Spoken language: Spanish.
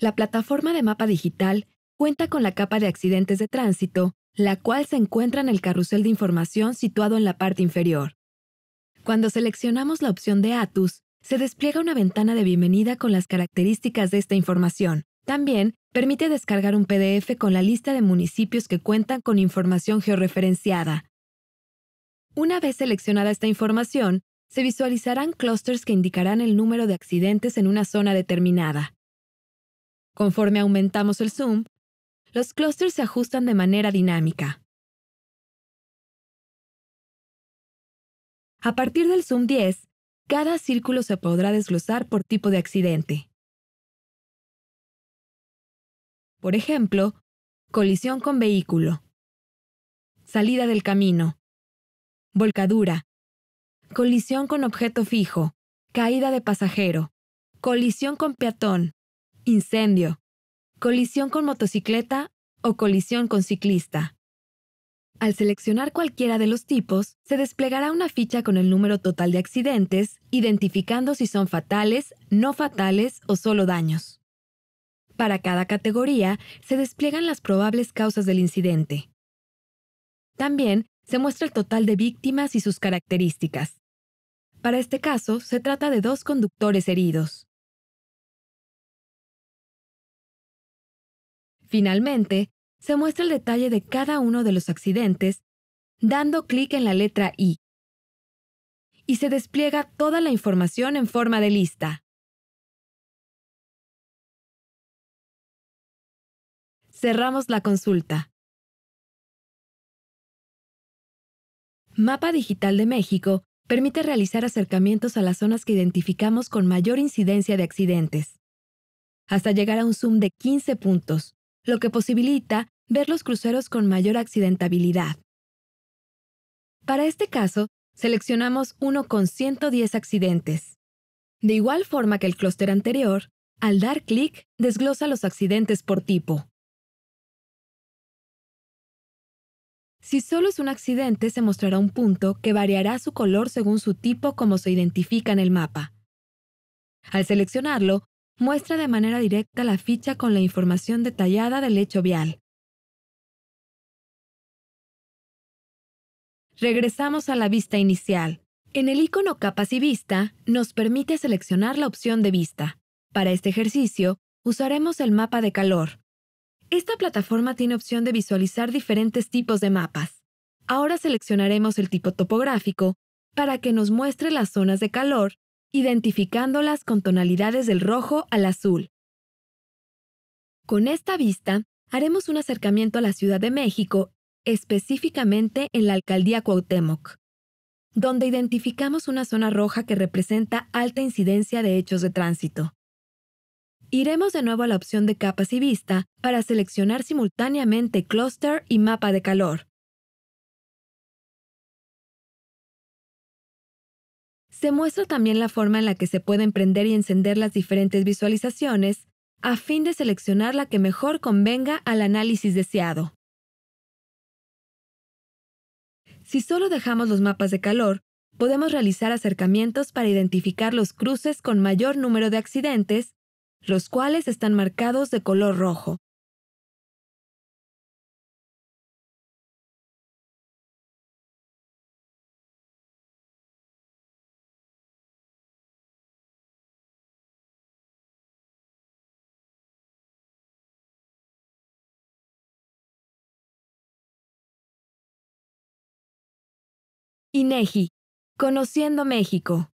La plataforma de mapa digital cuenta con la capa de accidentes de tránsito, la cual se encuentra en el carrusel de información situado en la parte inferior. Cuando seleccionamos la opción de Atus, se despliega una ventana de bienvenida con las características de esta información. También permite descargar un PDF con la lista de municipios que cuentan con información georreferenciada. Una vez seleccionada esta información, se visualizarán clusters que indicarán el número de accidentes en una zona determinada. Conforme aumentamos el zoom, los clusters se ajustan de manera dinámica. A partir del zoom 10, cada círculo se podrá desglosar por tipo de accidente. Por ejemplo, colisión con vehículo, salida del camino, volcadura, colisión con objeto fijo, caída de pasajero, colisión con peatón, incendio, colisión con motocicleta o colisión con ciclista. Al seleccionar cualquiera de los tipos, se desplegará una ficha con el número total de accidentes, identificando si son fatales, no fatales o solo daños. Para cada categoría, se despliegan las probables causas del incidente. También se muestra el total de víctimas y sus características. Para este caso, se trata de dos conductores heridos. Finalmente, se muestra el detalle de cada uno de los accidentes dando clic en la letra I. Y se despliega toda la información en forma de lista. Cerramos la consulta. Mapa Digital de México permite realizar acercamientos a las zonas que identificamos con mayor incidencia de accidentes, hasta llegar a un zoom de 15 puntos, lo que posibilita ver los cruceros con mayor accidentabilidad. Para este caso, seleccionamos uno con 110 accidentes. De igual forma que el clúster anterior, al dar clic desglosa los accidentes por tipo. Si solo es un accidente, se mostrará un punto que variará su color según su tipo como se identifica en el mapa. Al seleccionarlo, muestra de manera directa la ficha con la información detallada del hecho vial. Regresamos a la vista inicial. En el icono Capas y Vista nos permite seleccionar la opción de vista. Para este ejercicio, usaremos el mapa de calor. Esta plataforma tiene opción de visualizar diferentes tipos de mapas. Ahora seleccionaremos el tipo topográfico para que nos muestre las zonas de calor identificándolas con tonalidades del rojo al azul. Con esta vista, haremos un acercamiento a la Ciudad de México, específicamente en la alcaldía Cuauhtémoc, donde identificamos una zona roja que representa alta incidencia de hechos de tránsito. Iremos de nuevo a la opción de capas y vista para seleccionar simultáneamente clúster y mapa de calor. Se muestra también la forma en la que se pueden prender y encender las diferentes visualizaciones a fin de seleccionar la que mejor convenga al análisis deseado. Si solo dejamos los mapas de calor, podemos realizar acercamientos para identificar los cruces con mayor número de accidentes, los cuales están marcados de color rojo. INEGI, Conociendo México.